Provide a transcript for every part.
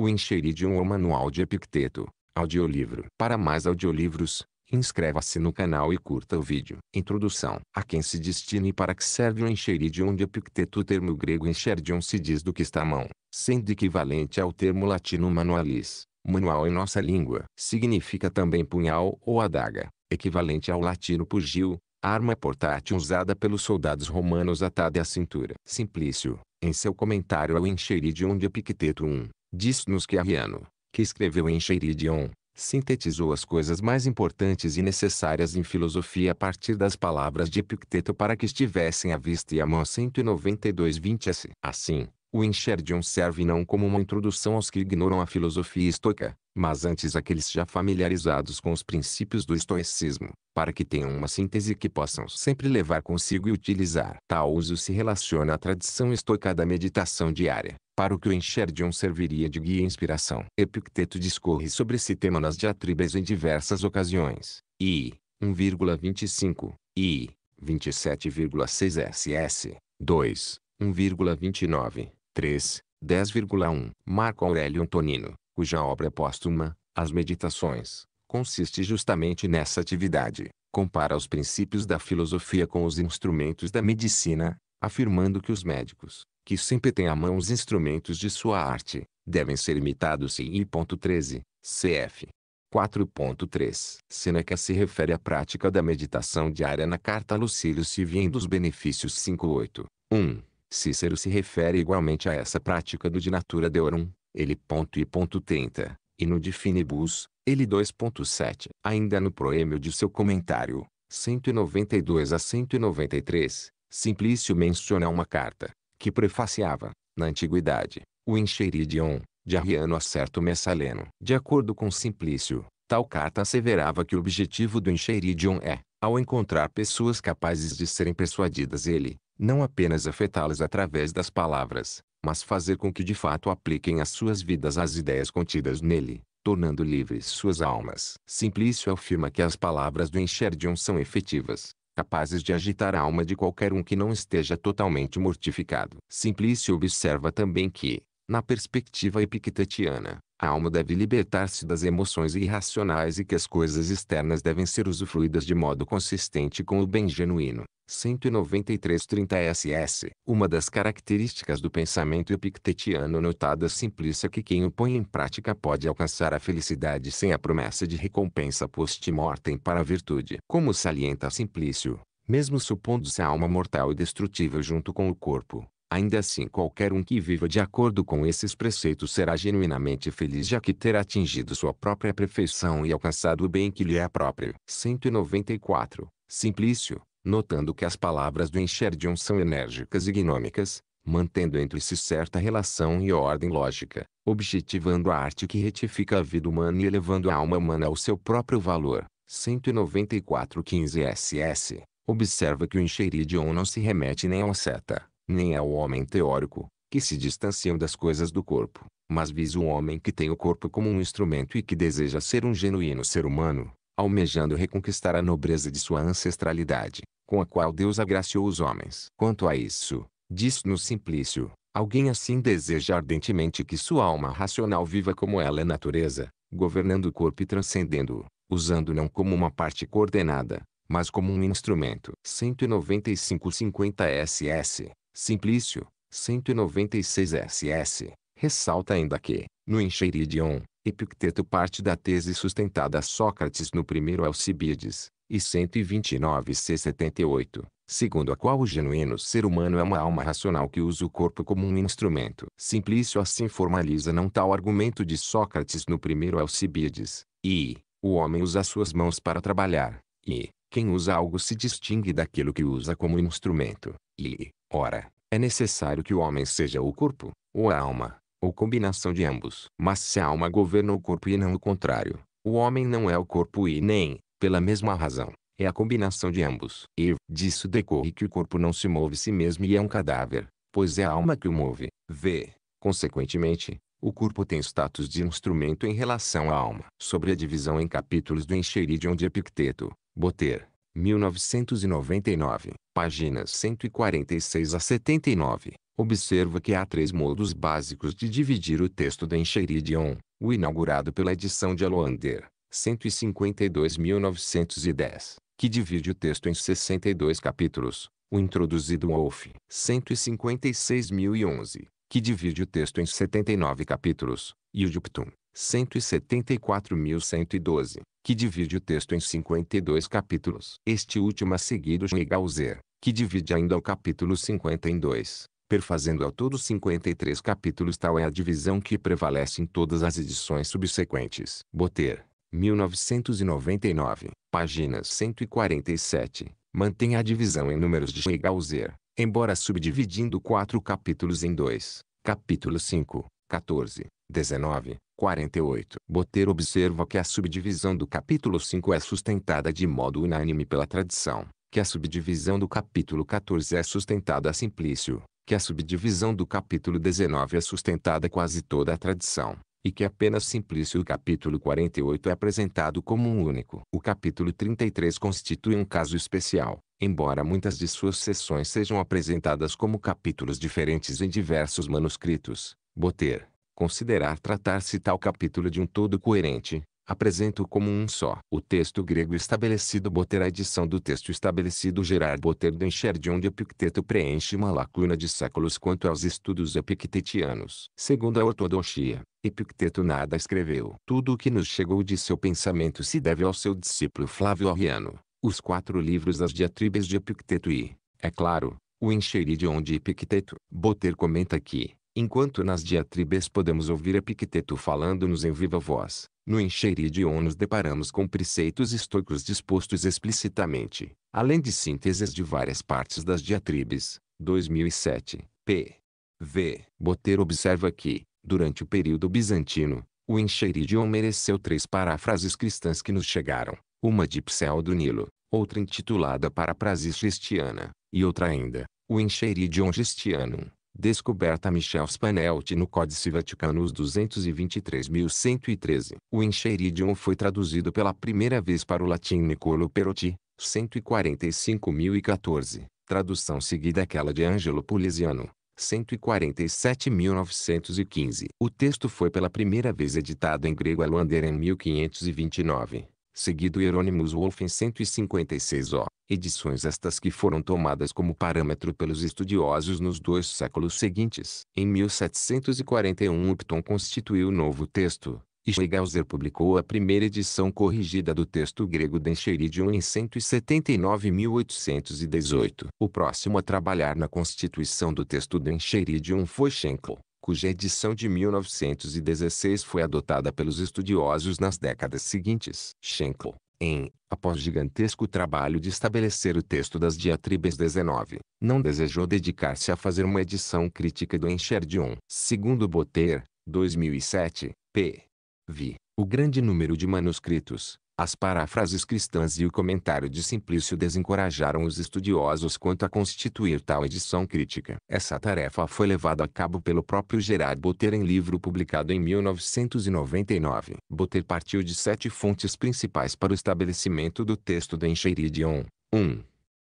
O Encheridion ou Manual de Epicteto. Audiolivro. Para mais audiolivros, inscreva-se no canal e curta o vídeo. Introdução. A quem se destine para que serve o Encheridion de Epicteto. O termo grego Encheridion se diz do que está à mão, sendo equivalente ao termo latino manualis. Manual em nossa língua. Significa também punhal ou adaga, equivalente ao latino pugil, arma portátil usada pelos soldados romanos atada à cintura. Simplício, em seu comentário ao Encheridion de Epicteto 1, Diz-nos que Arriano, que escreveu em Cheiridion, sintetizou as coisas mais importantes e necessárias em filosofia a partir das palavras de Epicteto para que estivessem à vista e à mão 192.20 Assim, o Enxerdion serve não como uma introdução aos que ignoram a filosofia estoica, mas antes aqueles já familiarizados com os princípios do estoicismo, para que tenham uma síntese que possam sempre levar consigo e utilizar. Tal uso se relaciona à tradição estoica da meditação diária, para o que o Enchérdion serviria de guia e inspiração. Epicteto discorre sobre esse tema nas diatribas em diversas ocasiões, e 1,25, e 27,6 SS, 2, 1,29, 3, 10,1. Marco Aurélio Antonino, cuja obra póstuma, As Meditações, consiste justamente nessa atividade, compara os princípios da filosofia com os instrumentos da medicina, afirmando que os médicos, que sempre tem à mão os instrumentos de sua arte, devem ser imitados em I.13, cf. 4.3 Seneca se refere à prática da meditação diária na carta a Lucílio Civien dos Benefícios 5.8. 1. Cícero se refere igualmente a essa prática do de natura deorum, ele ponto e ponto 30, e no de finibus, ele 2.7. Ainda no proêmio de seu comentário, 192 a 193, Simplício menciona uma carta, que prefaciava, na antiguidade, o Encheridion, de Arriano a certo Messaleno. De acordo com Simplício, tal carta asseverava que o objetivo do Encheridion é, ao encontrar pessoas capazes de serem persuadidas ele, não apenas afetá-las através das palavras, mas fazer com que de fato apliquem às suas vidas as ideias contidas nele, tornando livres suas almas. Simplício afirma que as palavras do Encheridion são efetivas, capazes de agitar a alma de qualquer um que não esteja totalmente mortificado. Simplício observa também que, na perspectiva epictetiana, a alma deve libertar-se das emoções irracionais e que as coisas externas devem ser usufruídas de modo consistente com o bem genuíno. 19330 SS Uma das características do pensamento epictetiano notada simplista é que quem o põe em prática pode alcançar a felicidade sem a promessa de recompensa post-mortem para a virtude. Como salienta Simplício, mesmo supondo-se a alma mortal e destrutível junto com o corpo, Ainda assim qualquer um que viva de acordo com esses preceitos será genuinamente feliz já que terá atingido sua própria perfeição e alcançado o bem que lhe é próprio. 194. Simplício, notando que as palavras do Enxerdion são enérgicas e gnômicas, mantendo entre si certa relação e ordem lógica, objetivando a arte que retifica a vida humana e elevando a alma humana ao seu próprio valor. 194.15 SS. Observa que o enxeridion não se remete nem ao seta, nem é o homem teórico, que se distanciam das coisas do corpo, mas visa o homem que tem o corpo como um instrumento e que deseja ser um genuíno ser humano, almejando reconquistar a nobreza de sua ancestralidade, com a qual Deus agraciou os homens. Quanto a isso, diz-nos Simplício, alguém assim deseja ardentemente que sua alma racional viva como ela é natureza, governando o corpo e transcendendo-o, usando não como uma parte coordenada, mas como um instrumento. 195-50 SS Simplício, 196 SS, ressalta ainda que, no Encheiridion, Epicteto parte da tese sustentada a Sócrates no primeiro Alcibiades, e 129 C78, segundo a qual o genuíno ser humano é uma alma racional que usa o corpo como um instrumento. Simplício assim formaliza não tal argumento de Sócrates no primeiro Alcibiades, e, o homem usa suas mãos para trabalhar, e, quem usa algo se distingue daquilo que usa como instrumento, e, ora, é necessário que o homem seja o corpo, ou a alma, ou combinação de ambos. Mas se a alma governa o corpo e não o contrário, o homem não é o corpo e nem, pela mesma razão, é a combinação de ambos. E, disso decorre que o corpo não se move si mesmo e é um cadáver, pois é a alma que o move. V. Consequentemente, o corpo tem status de instrumento em relação à alma. Sobre a divisão em capítulos do Encheridion de Epicteto, Boter, 1999, páginas 146 a 79, observa que há três modos básicos de dividir o texto da Enchiridion, o inaugurado pela edição de Aloander, 152.910, que divide o texto em 62 capítulos, o introduzido Wolff, 156.011, que divide o texto em 79 capítulos, e o Diptum, 174.112, que divide o texto em 52 capítulos. Este último a seguir o Schneegauser, que divide ainda o capítulo 52, perfazendo ao todo 53 capítulos. Tal é a divisão que prevalece em todas as edições subsequentes. Boter, 1999, páginas 147, mantém a divisão em números de Schneegauser, embora subdividindo quatro capítulos em dois. Capítulo 5, 14, 19, 48. Boter observa que a subdivisão do capítulo 5 é sustentada de modo unânime pela tradição, que a subdivisão do capítulo 14 é sustentada a simplício, que a subdivisão do capítulo 19 é sustentada quase toda a tradição, e que apenas simplício o capítulo 48 é apresentado como um único. O capítulo 33 constitui um caso especial, embora muitas de suas seções sejam apresentadas como capítulos diferentes em diversos manuscritos. Boter, considerar tratar-se tal capítulo de um todo coerente, apresento como um só. O texto grego estabelecido Boter a edição do texto estabelecido Gerard Boter do encher de onde Epicteto preenche uma lacuna de séculos quanto aos estudos epictetianos. Segundo a ortodoxia, Epicteto nada escreveu. Tudo o que nos chegou de seu pensamento se deve ao seu discípulo Flávio Arriano. Os quatro livros das diatribes de Epicteto e, é claro, o encher de onde Epicteto, Boter comenta que, Enquanto nas diatribes podemos ouvir Epicteto falando-nos em viva voz, no encher nos deparamos com preceitos estoicos dispostos explicitamente, além de sínteses de várias partes das diatribes. 2007, p. v. Boter observa que, durante o período bizantino, o encheridion mereceu três paráfrases cristãs que nos chegaram, uma de Pseudo Nilo, outra intitulada Paraprasis Gestiana, e outra ainda, o Encheridion Gestianum descoberta Michel Spanelti no Códice Vaticano os 223.113. O Encheridion foi traduzido pela primeira vez para o latim Niccolo Perotti, 145.014, tradução seguida aquela de Ângelo Poliziano. 147.915. O texto foi pela primeira vez editado em grego a Luander em 1529 seguido Hieronymus Wolff em 156 o. Edições estas que foram tomadas como parâmetro pelos estudiosos nos dois séculos seguintes. Em 1741 Upton constituiu o novo texto, e Schlegelzer publicou a primeira edição corrigida do texto grego Dencheridion em 179.818. O próximo a trabalhar na constituição do texto Dencheridion foi Schenkel cuja edição de 1916 foi adotada pelos estudiosos nas décadas seguintes. Schenkel, em, após gigantesco trabalho de estabelecer o texto das diatribes 19, não desejou dedicar-se a fazer uma edição crítica do Encherdion, Segundo Botter, 2007, p. Vi, o grande número de manuscritos, as paráfrases cristãs e o comentário de Simplício desencorajaram os estudiosos quanto a constituir tal edição crítica. Essa tarefa foi levada a cabo pelo próprio Gerard Botter em livro publicado em 1999. Botter partiu de sete fontes principais para o estabelecimento do texto de Encheiridion. 1.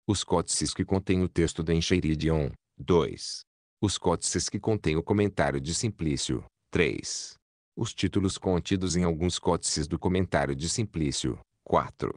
Os códices que contêm o texto de Encheiridion. 2. Os códices que contêm o comentário de Simplício. 3. Os títulos contidos em alguns códices do comentário de Simplício. 4.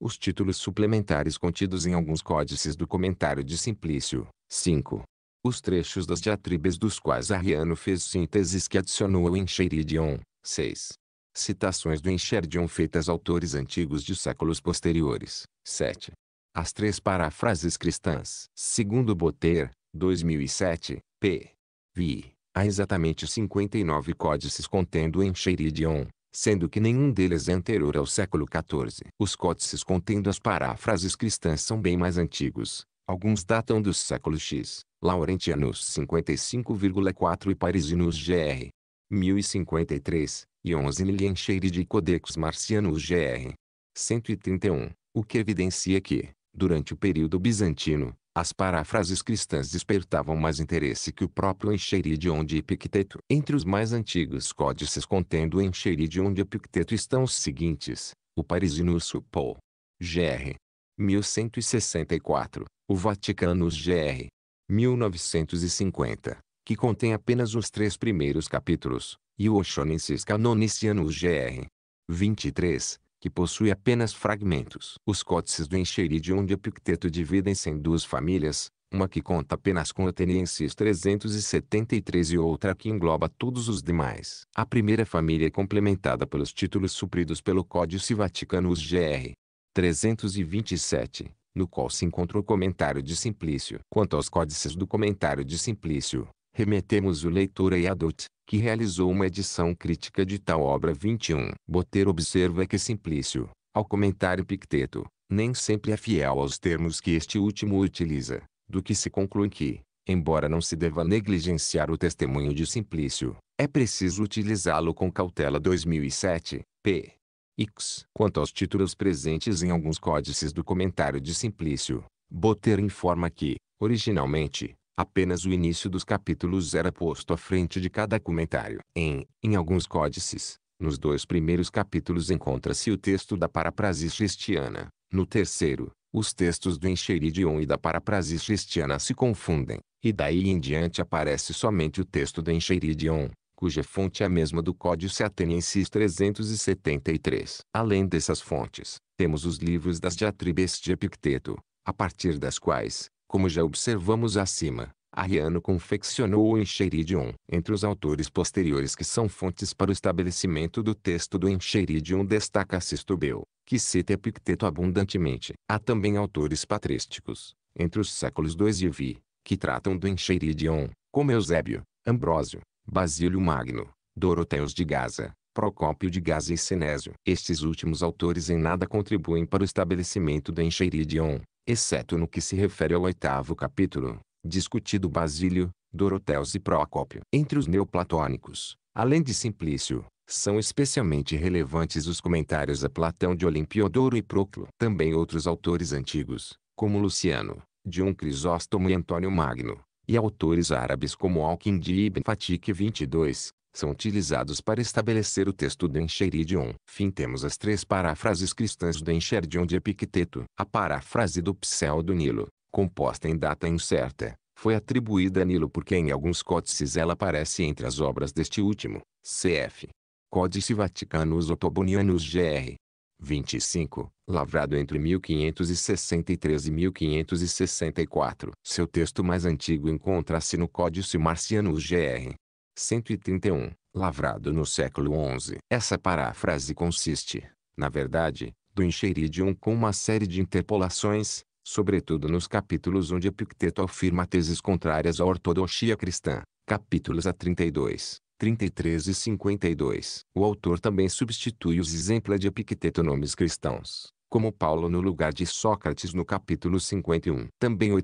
Os títulos suplementares contidos em alguns códices do comentário de Simplício. 5. Os trechos das diatribes dos quais Arriano fez sínteses que adicionou ao Encheridion. 6. Citações do Encheridion feitas autores antigos de séculos posteriores. 7. As três paráfrases cristãs. Segundo Boter, 2007, p. Vi. Há exatamente 59 códices contendo Enchiridion, sendo que nenhum deles é anterior ao século XIV. Os códices contendo as paráfrases cristãs são bem mais antigos. Alguns datam do século X, Laurentianus 55,4 e Parisinus GR. 1053, e 11 Miliencheire de Codex Marcianus GR. 131, o que evidencia que, durante o período bizantino, as paráfrases cristãs despertavam mais interesse que o próprio Encheridion de Epicteto. Entre os mais antigos códices contendo o Encheridion de Epicteto estão os seguintes, o Parisinus Supol. GR. 1164, o Vaticanus GR. 1950, que contém apenas os três primeiros capítulos, e o Oxonensis Canonicianus GR. 23, que possui apenas fragmentos. Os códices do Encheridion onde Epicteto dividem-se em duas famílias, uma que conta apenas com Atenienses 373 e outra que engloba todos os demais. A primeira família é complementada pelos títulos supridos pelo Códice Vaticano os GR 327, no qual se encontra o comentário de Simplício. Quanto aos códices do comentário de Simplício, remetemos o leitor a Yadot, que realizou uma edição crítica de tal obra 21. Boter observa que Simplício, ao comentar Epicteto, nem sempre é fiel aos termos que este último utiliza, do que se conclui que, embora não se deva negligenciar o testemunho de Simplício, é preciso utilizá-lo com cautela 2007, p. X. Quanto aos títulos presentes em alguns códices do comentário de Simplício, Boter informa que, originalmente, Apenas o início dos capítulos era posto à frente de cada comentário. Em, em alguns códices, nos dois primeiros capítulos encontra-se o texto da paraprasis cristiana. No terceiro, os textos do Encheridion e da paraprasis cristiana se confundem, e daí em diante aparece somente o texto do Encheridion, cuja fonte é a mesma do Códice Ateniensis 373. Além dessas fontes, temos os livros das diatribes de Epicteto, a partir das quais, como já observamos acima, Arriano confeccionou o Encheiridion. Entre os autores posteriores que são fontes para o estabelecimento do texto do Encheiridion destaca Sistubeu, que cita Epicteto abundantemente. Há também autores patrísticos, entre os séculos II e VI, que tratam do Encheiridion, como Eusébio, Ambrósio, Basílio Magno, Doroteus de Gaza, Procópio de Gaza e Senésio. Estes últimos autores em nada contribuem para o estabelecimento do Encheiridion, exceto no que se refere ao oitavo capítulo, discutido Basílio, Doroteus e Procópio. Entre os neoplatônicos, além de Simplício, são especialmente relevantes os comentários a Platão de Olimpiodoro e Proclo. Também outros autores antigos, como Luciano, Dion Crisóstomo e Antônio Magno, e autores árabes como al e Ibn Fatik 22, são utilizados para estabelecer o texto do Encheridion. Fim temos as três paráfrases cristãs do Encheridion de Epicteto. A paráfrase do Pseudo Nilo, composta em data incerta, foi atribuída a Nilo porque em alguns códices ela aparece entre as obras deste último, cf. Códice Vaticanus Ottobonianus gr. 25, lavrado entre 1563 e 1564. Seu texto mais antigo encontra-se no Códice Marciano gr. 131, lavrado no século XI. Essa paráfrase consiste, na verdade, do enxeridion com uma série de interpolações, sobretudo nos capítulos onde Epicteto afirma teses contrárias à ortodoxia cristã, capítulos a 32, 33 e 52. O autor também substitui os exemplos de Epicteto nomes cristãos, como Paulo no lugar de Sócrates no capítulo 51. Também o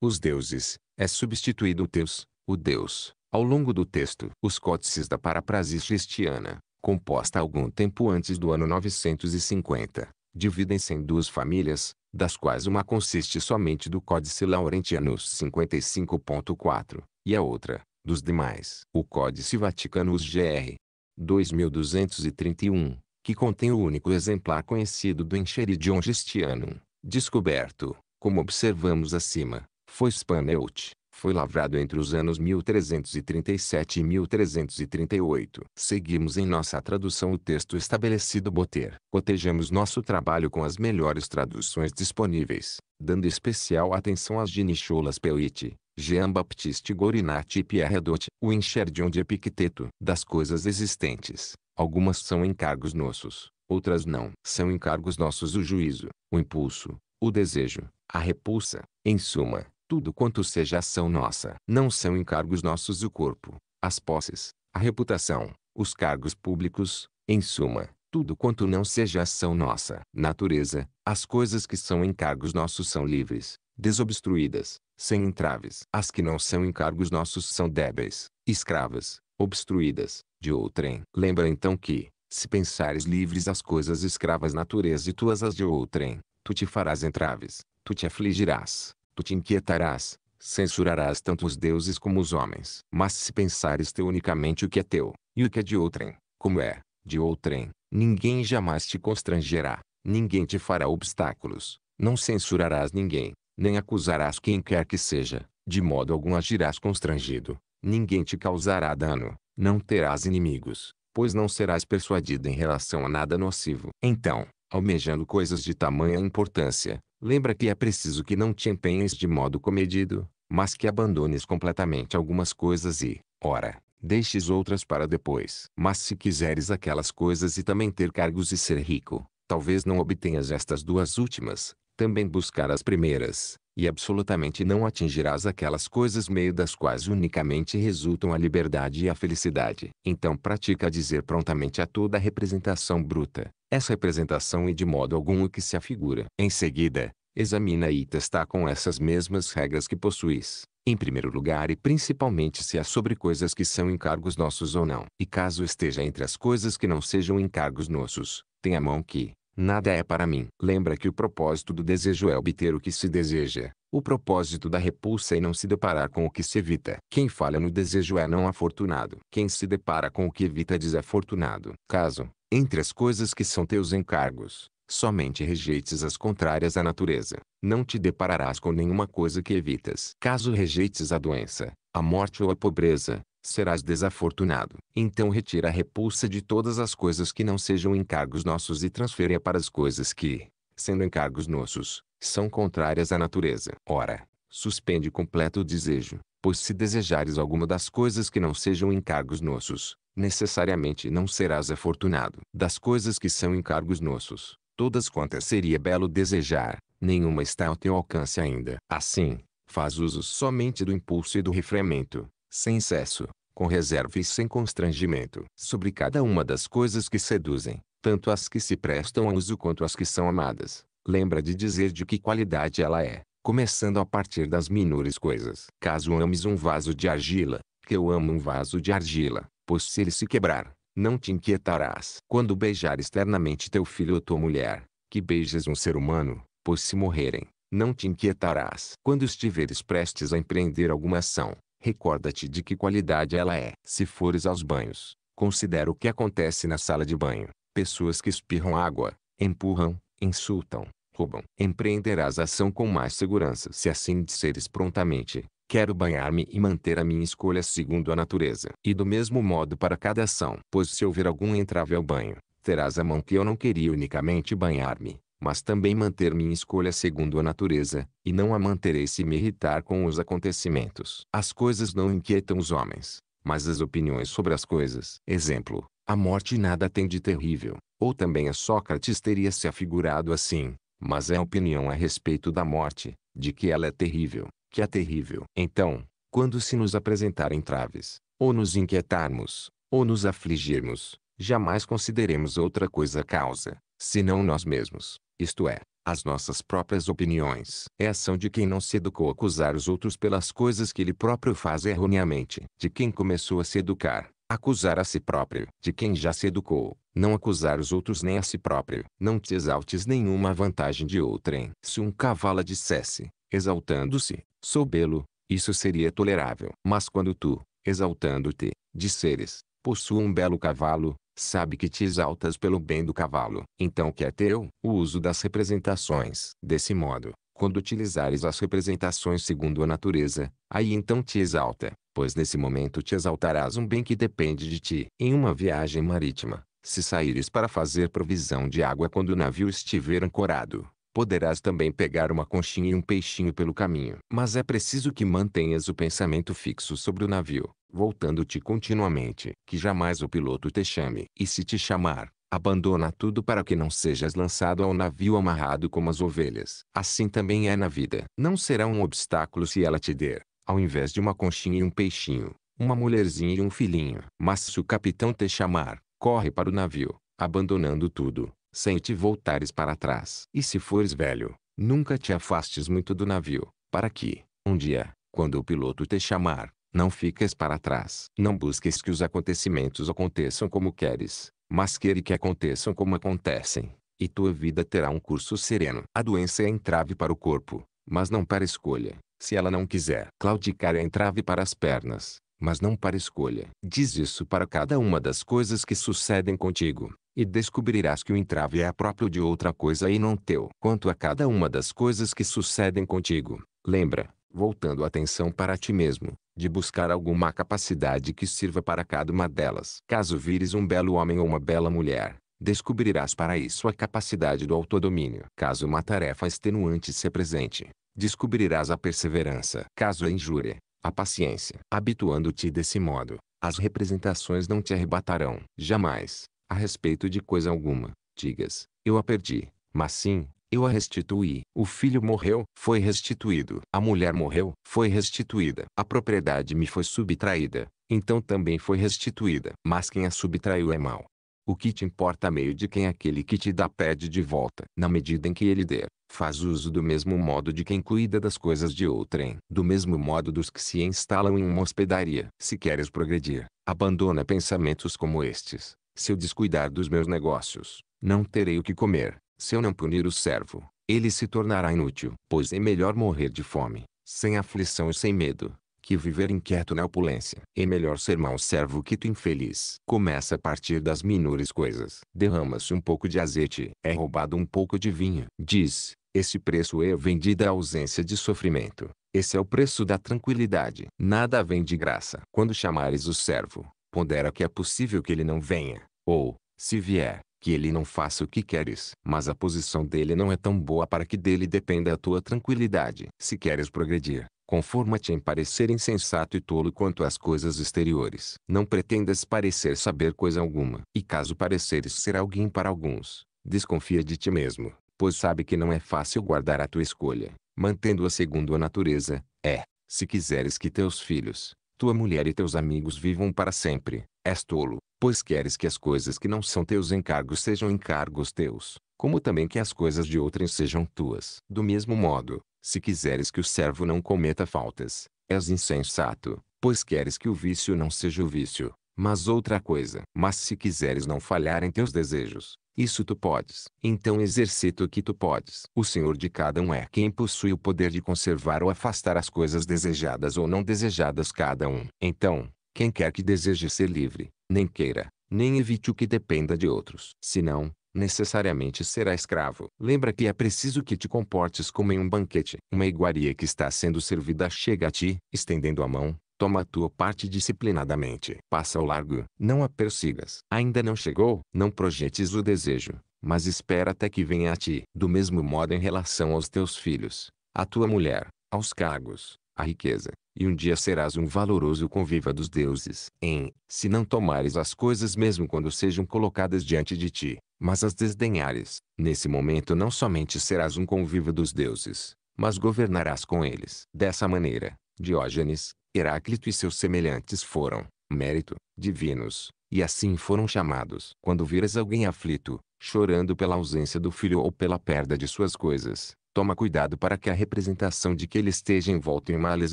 os deuses, é substituído o Deus, o Deus, ao longo do texto, os códices da paraprasis cristiana, composta algum tempo antes do ano 950, dividem-se em duas famílias, das quais uma consiste somente do Códice Laurentianus 55.4, e a outra, dos demais, o Códice Vaticanus GR 2231, que contém o único exemplar conhecido do Encheridion Gestianum, descoberto, como observamos acima, foi Spaneut, foi lavrado entre os anos 1337 e 1338. Seguimos em nossa tradução o texto estabelecido Boter. Cotejamos nosso trabalho com as melhores traduções disponíveis, dando especial atenção às de Nicholas Peuit, Jean-Baptiste Gorinat e Pierre Hadot, o Enxerdion de Epicteto. Das coisas existentes, algumas são encargos nossos, outras não. São encargos nossos o juízo, o impulso, o desejo, a repulsa, em suma, tudo quanto seja ação nossa, não são encargos nossos o corpo, as posses, a reputação, os cargos públicos, em suma, tudo quanto não seja ação nossa, natureza, as coisas que são encargos nossos são livres, desobstruídas, sem entraves. As que não são encargos nossos são débeis, escravas, obstruídas, de outrem. Lembra então que, se pensares livres as coisas escravas natureza e tuas as de outrem, tu te farás entraves, tu te afligirás tu te inquietarás, censurarás tanto os deuses como os homens. Mas se pensares teu unicamente o que é teu, e o que é de outrem, como é, de outrem, ninguém jamais te constrangerá, ninguém te fará obstáculos, não censurarás ninguém, nem acusarás quem quer que seja, de modo algum agirás constrangido, ninguém te causará dano, não terás inimigos, pois não serás persuadido em relação a nada nocivo. Então, almejando coisas de tamanha importância, Lembra que é preciso que não te empenhes de modo comedido, mas que abandones completamente algumas coisas e, ora, deixes outras para depois. Mas se quiseres aquelas coisas e também ter cargos e ser rico, talvez não obtenhas estas duas últimas, também buscar as primeiras, e absolutamente não atingirás aquelas coisas meio das quais unicamente resultam a liberdade e a felicidade. Então pratica dizer prontamente a toda representação bruta, essa representação e de modo algum o que se afigura. Em seguida, examina e testa com essas mesmas regras que possuis, em primeiro lugar e principalmente se há sobre coisas que são encargos nossos ou não. E caso esteja entre as coisas que não sejam encargos nossos, tem a mão que, nada é para mim. Lembra que o propósito do desejo é obter o que se deseja, o propósito da repulsa é não se deparar com o que se evita. Quem falha no desejo é não afortunado. Quem se depara com o que evita é desafortunado. Caso, entre as coisas que são teus encargos, somente rejeites as contrárias à natureza. Não te depararás com nenhuma coisa que evitas. Caso rejeites a doença, a morte ou a pobreza, serás desafortunado. Então retira a repulsa de todas as coisas que não sejam encargos nossos e transfere-a para as coisas que, sendo encargos nossos, são contrárias à natureza. Ora, suspende completo o desejo, pois se desejares alguma das coisas que não sejam encargos nossos, necessariamente não serás afortunado. Das coisas que são encargos nossos, todas quantas seria belo desejar, nenhuma está ao teu alcance ainda. Assim, faz uso somente do impulso e do refrimento sem excesso, com reserva e sem constrangimento, sobre cada uma das coisas que seduzem, tanto as que se prestam a uso quanto as que são amadas. Lembra de dizer de que qualidade ela é, começando a partir das menores coisas. Caso ames um vaso de argila, que eu amo um vaso de argila, pois se ele se quebrar, não te inquietarás. Quando beijar externamente teu filho ou tua mulher, que beijes um ser humano, pois se morrerem, não te inquietarás. Quando estiveres prestes a empreender alguma ação, recorda-te de que qualidade ela é. Se fores aos banhos, considera o que acontece na sala de banho. Pessoas que espirram água, empurram, insultam, roubam. Empreenderás a ação com mais segurança se assim disseres prontamente. Quero banhar-me e manter a minha escolha segundo a natureza. E do mesmo modo para cada ação. Pois se houver algum entrave ao banho, terás a mão que eu não queria unicamente banhar-me, mas também manter minha escolha segundo a natureza, e não a manterei se me irritar com os acontecimentos. As coisas não inquietam os homens, mas as opiniões sobre as coisas. Exemplo, a morte nada tem de terrível, ou também a Sócrates teria se afigurado assim, mas é a opinião a respeito da morte, de que ela é terrível, que é terrível. Então, quando se nos apresentarem traves, ou nos inquietarmos, ou nos afligirmos, jamais consideremos outra coisa a causa, senão nós mesmos, isto é, as nossas próprias opiniões. É ação de quem não se educou acusar os outros pelas coisas que ele próprio faz erroneamente. De quem começou a se educar, acusar a si próprio. De quem já se educou, não acusar os outros nem a si próprio. Não te exaltes nenhuma vantagem de outrem. Se um cavalo dissesse, exaltando-se, soubelo, isso seria tolerável. Mas quando tu, exaltando-te, disseres, possuo um belo cavalo, sabe que te exaltas pelo bem do cavalo. Então que é teu o uso das representações. Desse modo, quando utilizares as representações segundo a natureza, aí então te exalta, pois nesse momento te exaltarás um bem que depende de ti. Em uma viagem marítima, se saíres para fazer provisão de água quando o navio estiver ancorado, Poderás também pegar uma conchinha e um peixinho pelo caminho. Mas é preciso que mantenhas o pensamento fixo sobre o navio, voltando-te continuamente, que jamais o piloto te chame. E se te chamar, abandona tudo para que não sejas lançado ao navio amarrado como as ovelhas. Assim também é na vida. Não será um obstáculo se ela te der, ao invés de uma conchinha e um peixinho, uma mulherzinha e um filhinho. Mas se o capitão te chamar, corre para o navio, abandonando tudo, sem te voltares para trás. E se fores velho, nunca te afastes muito do navio, para que, um dia, quando o piloto te chamar, não fiques para trás. Não busques que os acontecimentos aconteçam como queres, mas queira que aconteçam como acontecem, e tua vida terá um curso sereno. A doença é entrave para o corpo, mas não para escolha, se ela não quiser. Claudicar é entrave para as pernas, mas não para escolha. Diz isso para cada uma das coisas que sucedem contigo e descobrirás que o entrave é próprio de outra coisa e não teu. Quanto a cada uma das coisas que sucedem contigo, lembra, voltando a atenção para ti mesmo, de buscar alguma capacidade que sirva para cada uma delas. Caso vires um belo homem ou uma bela mulher, descobrirás para isso a capacidade do autodomínio. Caso uma tarefa extenuante se apresente, descobrirás a perseverança. Caso a injúria, a paciência. Habituando-te desse modo, as representações não te arrebatarão. Jamais, a respeito de coisa alguma, digas, eu a perdi, mas sim, eu a restituí. O filho morreu, foi restituído. A mulher morreu, foi restituída. A propriedade me foi subtraída, então também foi restituída. Mas quem a subtraiu é mal. O que te importa a meio de quem aquele que te dá pede de volta. Na medida em que ele der, faz uso do mesmo modo de quem cuida das coisas de outrem. Do mesmo modo dos que se instalam em uma hospedaria. Se queres progredir, abandona pensamentos como estes. Se eu descuidar dos meus negócios, não terei o que comer. Se eu não punir o servo, ele se tornará inútil. Pois é melhor morrer de fome, sem aflição e sem medo, que viver inquieto na opulência. É melhor ser mau servo que tu infeliz. Começa a partir das menores coisas. Derrama-se um pouco de azeite. É roubado um pouco de vinho. Diz, esse preço é vendido à ausência de sofrimento. Esse é o preço da tranquilidade. Nada vem de graça. Quando chamares o servo, pondera que é possível que ele não venha, ou, se vier, que ele não faça o que queres. Mas a posição dele não é tão boa para que dele dependa a tua tranquilidade. Se queres progredir, conforma-te em parecer insensato e tolo quanto às coisas exteriores. Não pretendas parecer saber coisa alguma. E caso pareceres ser alguém para alguns, desconfia de ti mesmo, pois sabe que não é fácil guardar a tua escolha, mantendo-a segundo a natureza, é, se quiseres que teus filhos, tua mulher e teus amigos vivam para sempre. És tolo, pois queres que as coisas que não são teus encargos sejam encargos teus, como também que as coisas de outrem sejam tuas. Do mesmo modo, se quiseres que o servo não cometa faltas, és insensato, pois queres que o vício não seja o vício, mas outra coisa. Mas se quiseres não falhar em teus desejos, isso tu podes. Então exercita o que tu podes. O Senhor de cada um é quem possui o poder de conservar ou afastar as coisas desejadas ou não desejadas cada um. Então, quem quer que deseje ser livre, nem queira, nem evite o que dependa de outros. Senão, necessariamente será escravo. Lembra que é preciso que te comportes como em um banquete. Uma iguaria que está sendo servida chega a ti, estendendo a mão, Toma a tua parte disciplinadamente. Passa ao largo, não a persigas. Ainda não chegou, não projetes o desejo, mas espera até que venha a ti. Do mesmo modo em relação aos teus filhos, à tua mulher, aos cargos, à riqueza, e um dia serás um valoroso conviva dos deuses. Em, se não tomares as coisas mesmo quando sejam colocadas diante de ti, mas as desdenhares, nesse momento não somente serás um conviva dos deuses, mas governarás com eles. Dessa maneira, Diógenes, Heráclito e seus semelhantes foram, mérito, divinos, e assim foram chamados. Quando vires alguém aflito, chorando pela ausência do filho ou pela perda de suas coisas, toma cuidado para que a representação de que ele esteja envolto em males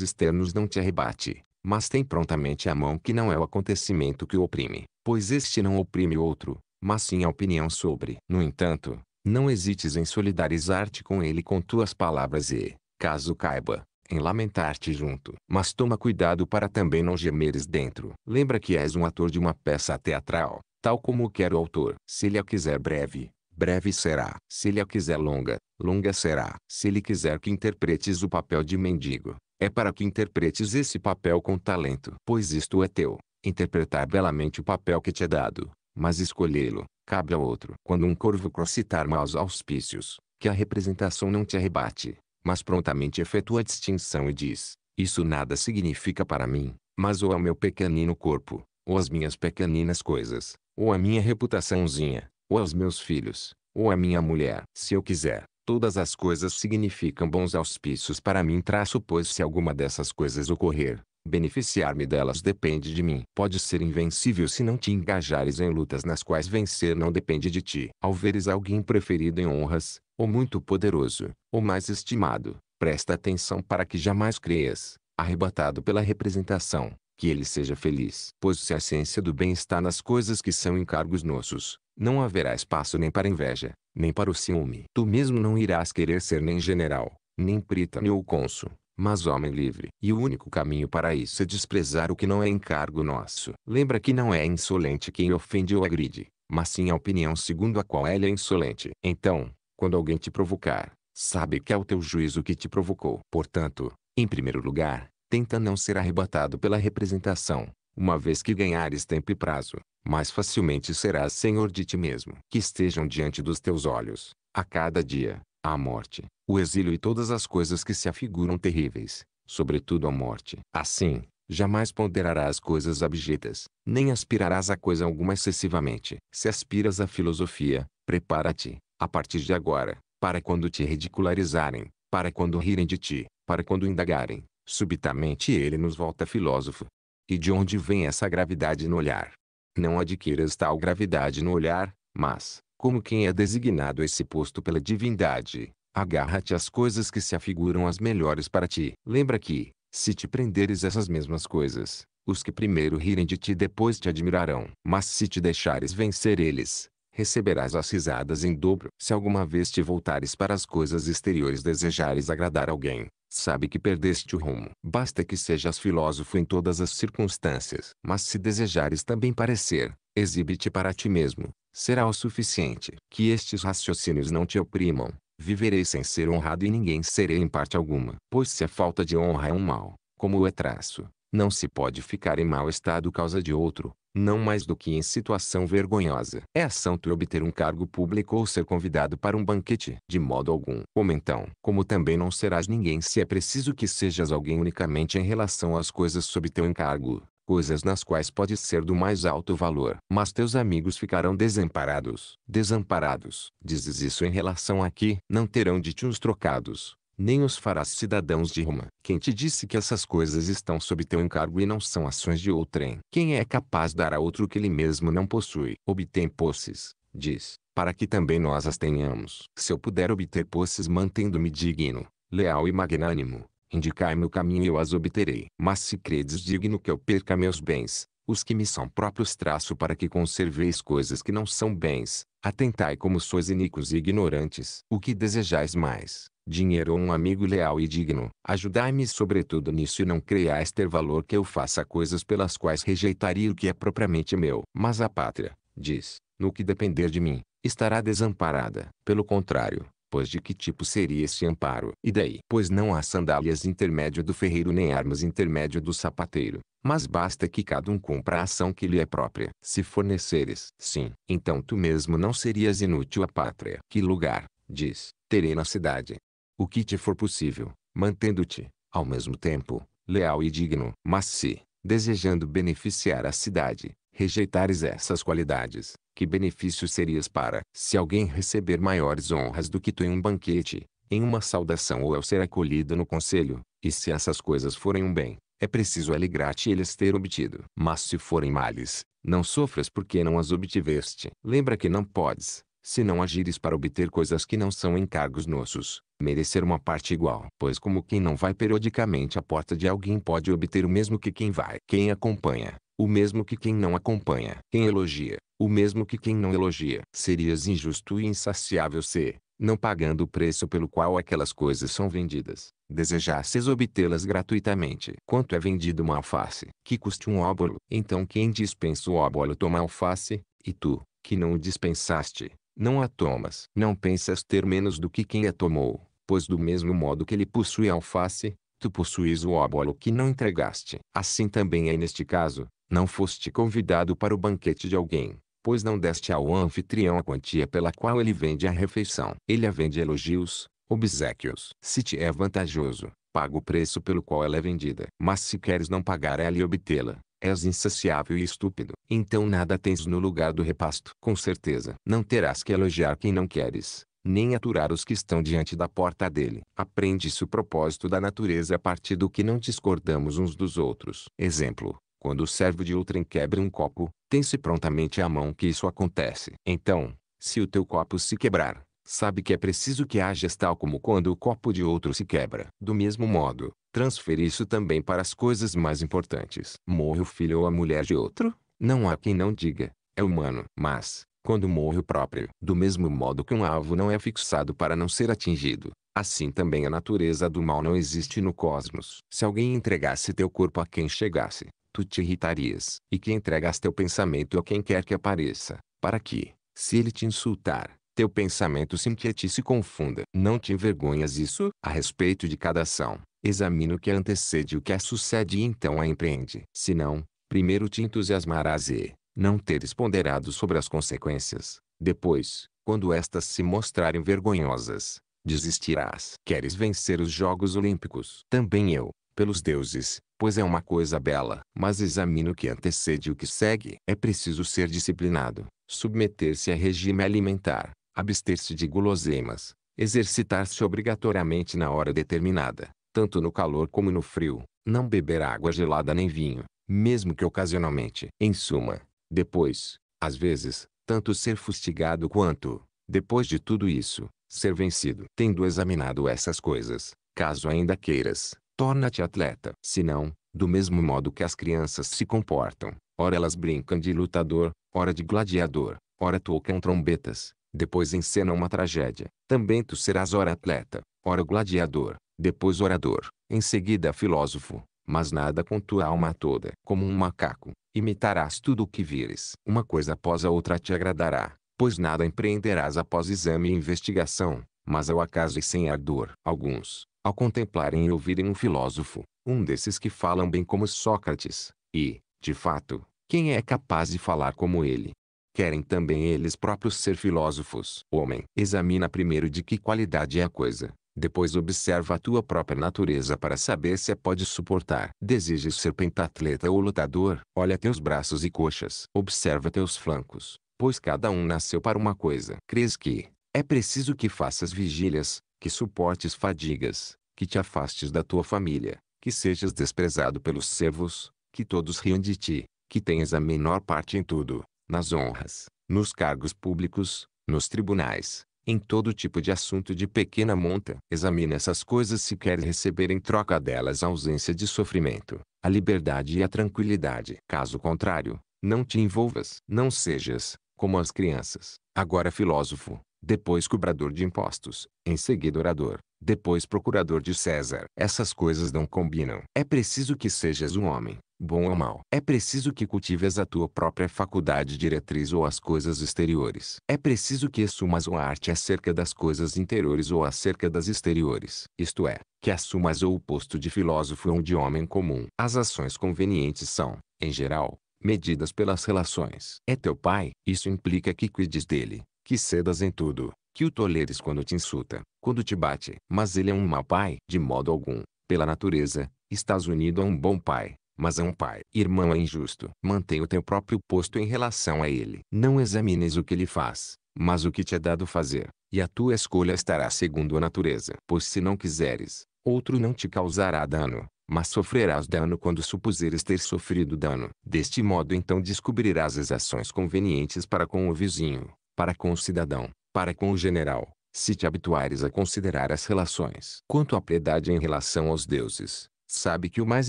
externos não te arrebate, mas tem prontamente a mão que não é o acontecimento que o oprime, pois este não oprime outro, mas sim a opinião sobre. No entanto, não hesites em solidarizar-te com ele com tuas palavras e, caso caiba, em lamentar-te junto. Mas toma cuidado para também não gemeres dentro. Lembra que és um ator de uma peça teatral, tal como quer o autor. Se ele a quiser breve, breve será. Se ele a quiser longa, longa será. Se ele quiser que interpretes o papel de mendigo, é para que interpretes esse papel com talento. Pois isto é teu, interpretar belamente o papel que te é dado. Mas escolhê-lo, cabe ao outro. Quando um corvo crocitar maus auspícios, que a representação não te arrebate, mas prontamente efetua a distinção e diz, isso nada significa para mim, mas ou ao é meu pequenino corpo, ou às minhas pequeninas coisas, ou à minha reputaçãozinha, ou aos meus filhos, ou à minha mulher. Se eu quiser, todas as coisas significam bons auspícios para mim traço pois se alguma dessas coisas ocorrer, Beneficiar-me delas depende de mim. Pode ser invencível se não te engajares em lutas nas quais vencer não depende de ti. Ao veres alguém preferido em honras, ou muito poderoso, ou mais estimado, presta atenção para que jamais creias, arrebatado pela representação, que ele seja feliz. Pois se a ciência do bem está nas coisas que são encargos nossos, não haverá espaço nem para inveja, nem para o ciúme. Tu mesmo não irás querer ser nem general, nem prítane ou cônsul, mas homem livre. E o único caminho para isso é desprezar o que não é encargo nosso. Lembra que não é insolente quem ofende ou agride, mas sim a opinião segundo a qual ele é insolente. Então, quando alguém te provocar, sabe que é o teu juízo que te provocou. Portanto, em primeiro lugar, tenta não ser arrebatado pela representação, uma vez que ganhares tempo e prazo, mais facilmente serás senhor de ti mesmo. Que estejam diante dos teus olhos, a cada dia, a morte, o exílio e todas as coisas que se afiguram terríveis, sobretudo a morte. Assim, jamais ponderarás coisas abjetas, nem aspirarás a coisa alguma excessivamente. Se aspiras à filosofia, prepara-te, a partir de agora, para quando te ridicularizarem, para quando rirem de ti, para quando indagarem. Subitamente ele nos volta filósofo. E de onde vem essa gravidade no olhar? Não adquiras tal gravidade no olhar, mas, como quem é designado a esse posto pela divindade, agarra-te às coisas que se afiguram as melhores para ti. Lembra que, se te prenderes essas mesmas coisas, os que primeiro rirem de ti depois te admirarão. Mas se te deixares vencer eles, receberás as risadas em dobro. Se alguma vez te voltares para as coisas exteriores desejares agradar alguém, sabe que perdeste o rumo. Basta que sejas filósofo em todas as circunstâncias. Mas se desejares também parecer, exibe-te para ti mesmo, será o suficiente. Que estes raciocínios não te oprimam. Viverei sem ser honrado e ninguém serei em parte alguma. Pois se a falta de honra é um mal, como o é traço, não se pode ficar em mau estado causa de outro, não mais do que em situação vergonhosa. É ação tu obter um cargo público ou ser convidado para um banquete, de modo algum. Como então, como também não serás ninguém se é preciso que sejas alguém unicamente em relação às coisas sob teu encargo coisas nas quais pode ser do mais alto valor. Mas teus amigos ficarão desamparados. Desamparados. Dizes isso em relação a que não terão de ti uns trocados, nem os farás cidadãos de Roma. Quem te disse que essas coisas estão sob teu encargo e não são ações de outrem? Quem é capaz de dar a outro que ele mesmo não possui? Obtém posses, diz, para que também nós as tenhamos. Se eu puder obter posses mantendo-me digno, leal e magnânimo, Indicai-me o caminho e eu as obterei. Mas se credes digno que eu perca meus bens, os que me são próprios traço para que conserveis coisas que não são bens. Atentai como sois iníquos e ignorantes. O que desejais mais? Dinheiro ou um amigo leal e digno? Ajudai-me sobretudo nisso e não creiais ter valor que eu faça coisas pelas quais rejeitaria o que é propriamente meu. Mas a pátria, diz, no que depender de mim, estará desamparada. Pelo contrário, Pois de que tipo seria esse amparo? E daí? Pois não há sandálias intermédio do ferreiro nem armas intermédio do sapateiro, mas basta que cada um cumpra a ação que lhe é própria. Se forneceres, sim, então tu mesmo não serias inútil à pátria. Que lugar, diz, terei na cidade? O que te for possível, mantendo-te, ao mesmo tempo, leal e digno. Mas se, desejando beneficiar a cidade, rejeitares essas qualidades, que benefício serias para, se alguém receber maiores honras do que tu em um banquete, em uma saudação ou ao ser acolhido no conselho, e se essas coisas forem um bem, é preciso alegrar-te eles ter obtido. Mas se forem males, não sofras porque não as obtiveste. Lembra que não podes, se não agires para obter coisas que não são encargos nossos, merecer uma parte igual. Pois como quem não vai periodicamente à porta de alguém pode obter o mesmo que quem vai. Quem acompanha, o mesmo que quem não acompanha. Quem elogia, o mesmo que quem não elogia. Serias injusto e insaciável se, não pagando o preço pelo qual aquelas coisas são vendidas, desejasses obtê-las gratuitamente. Quanto é vendido uma alface? Que custe um óbolo? Então quem dispensa o óbolo toma alface, e tu, que não o dispensaste, não a tomas. Não pensas ter menos do que quem a tomou, pois do mesmo modo que ele possui a alface, tu possuis o óbolo que não entregaste. Assim também é neste caso, não foste convidado para o banquete de alguém, pois não deste ao anfitrião a quantia pela qual ele vende a refeição. Ele a vende elogios, obsequios. Se te é vantajoso, paga o preço pelo qual ela é vendida. Mas se queres não pagar ela e obtê-la, És insaciável e estúpido. Então nada tens no lugar do repasto. Com certeza. Não terás que elogiar quem não queres, nem aturar os que estão diante da porta dele. Aprende-se o propósito da natureza a é partir do que não discordamos uns dos outros. Exemplo. Quando o servo de outrem quebra um copo, tem-se prontamente à mão que isso acontece. Então, se o teu copo se quebrar, sabe que é preciso que hajas tal como quando o copo de outro se quebra. Do mesmo modo, transferir isso também para as coisas mais importantes. Morre o filho ou a mulher de outro, não há quem não diga, é humano. Mas, quando morre o próprio, do mesmo modo que um alvo não é fixado para não ser atingido, assim também a natureza do mal não existe no cosmos. Se alguém entregasse teu corpo a quem chegasse, tu te irritarias. E que entregas teu pensamento a quem quer que apareça, para que, se ele te insultar, teu pensamento se inquiete e se confunda. Não te envergonhas isso? A respeito de cada ação, Examina o que antecede o que a sucede e então a empreende. Se não, primeiro te entusiasmarás e, não teres ponderado sobre as consequências, depois, quando estas se mostrarem vergonhosas, desistirás. Queres vencer os Jogos Olímpicos? Também eu, pelos deuses, pois é uma coisa bela. Mas examina o que antecede o que segue. É preciso ser disciplinado, submeter-se a regime alimentar, abster-se de guloseimas, exercitar-se obrigatoriamente na hora determinada, tanto no calor como no frio. Não beber água gelada nem vinho, mesmo que ocasionalmente. Em suma, depois, às vezes, tanto ser fustigado quanto, depois de tudo isso, ser vencido. Tendo examinado essas coisas, caso ainda queiras, torna-te atleta. Se não, do mesmo modo que as crianças se comportam, ora elas brincam de lutador, ora de gladiador, ora tocam trombetas, depois encenam uma tragédia. Também tu serás ora atleta, ora gladiador, depois orador, em seguida filósofo, mas nada com tua alma toda. Como um macaco, imitarás tudo o que vires. Uma coisa após a outra te agradará, pois nada empreenderás após exame e investigação, mas ao acaso e sem ardor. Alguns, ao contemplarem e ouvirem um filósofo, um desses que falam bem como Sócrates, e, de fato, quem é capaz de falar como ele? Querem também eles próprios ser filósofos. Homem, examina primeiro de que qualidade é a coisa, depois observa a tua própria natureza para saber se a pode suportar. Desejas ser pentatleta ou lutador? Olha teus braços e coxas. Observa teus flancos, pois cada um nasceu para uma coisa. Crês que é preciso que faças vigílias, que suportes fadigas, que te afastes da tua família, que sejas desprezado pelos servos, que todos riam de ti, que tenhas a menor parte em tudo, nas honras, nos cargos públicos, nos tribunais, em todo tipo de assunto de pequena monta. Examine essas coisas se quer receber em troca delas a ausência de sofrimento, a liberdade e a tranquilidade. Caso contrário, não te envolvas. Não sejas, como as crianças, agora filósofo, depois cobrador de impostos, em seguida orador, depois procurador de César. Essas coisas não combinam. É preciso que sejas um homem, bom ou mal. É preciso que cultives a tua própria faculdade diretriz ou as coisas exteriores. É preciso que assumas uma arte acerca das coisas interiores ou acerca das exteriores. Isto é, que assumas ou o posto de filósofo ou de homem comum. As ações convenientes são, em geral, medidas pelas relações. É teu pai, isso implica que cuides dele, que cedas em tudo, que o toleres quando te insulta, quando te bate. Mas ele é um mau pai, de modo algum, pela natureza, estás unido a um bom pai. Mas a é um pai, irmão é injusto. Mantém o teu próprio posto em relação a ele. Não examines o que ele faz, mas o que te é dado fazer, e a tua escolha estará segundo a natureza. Pois se não quiseres, outro não te causará dano, mas sofrerás dano quando supuseres ter sofrido dano. Deste modo então descobrirás as ações convenientes para com o vizinho, para com o cidadão, para com o general, se te habituares a considerar as relações. Quanto à piedade em relação aos deuses, sabe que o mais